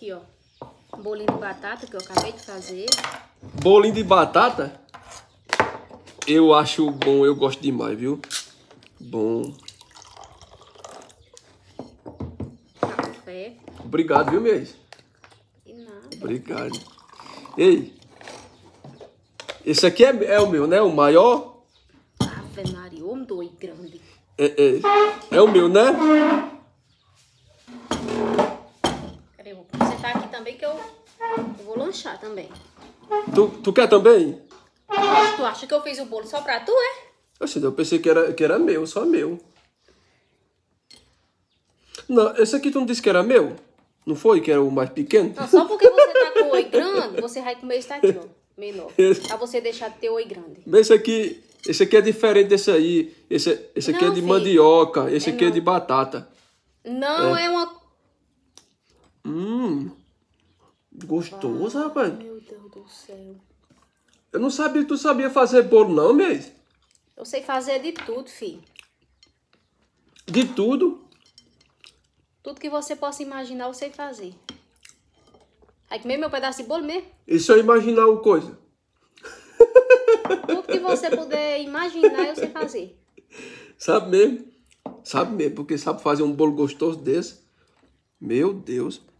Aqui, ó. bolinho de batata que eu acabei de fazer. Bolinho de batata? Eu acho bom, eu gosto demais, viu? Bom. Café. Obrigado, viu, Mês? Obrigado. Ei. Esse aqui é, é o meu, né? O maior. Ave Maria, homem doido grande. É, é, é o meu, né? Eu vou aqui também que eu, eu vou lanchar também. Tu, tu quer também? Tu acha que eu fiz o bolo só pra tu, é? Oxe, eu pensei que era, que era meu, só meu. Não, esse aqui tu não disse que era meu? Não foi? Que era o mais pequeno? Não, só porque você tá com o oi grande, você vai comer esse aqui ó. Menor. para Pra você deixar de ter oi grande. Esse aqui, esse aqui é diferente desse aí. Esse, esse não, aqui é de filho. mandioca. Esse é aqui não. é de batata. Não, é, é uma Gostoso, rapaz. Meu Deus do céu. Eu não sabia que tu sabia fazer bolo, não, Mês. Eu sei fazer de tudo, filho. De tudo? Tudo que você possa imaginar, eu sei fazer. Aí comer meu pedaço de bolo mesmo? E se eu imaginar uma coisa? Tudo que você puder imaginar, eu sei fazer. Sabe mesmo? Sabe mesmo, porque sabe fazer um bolo gostoso desse? Meu Deus.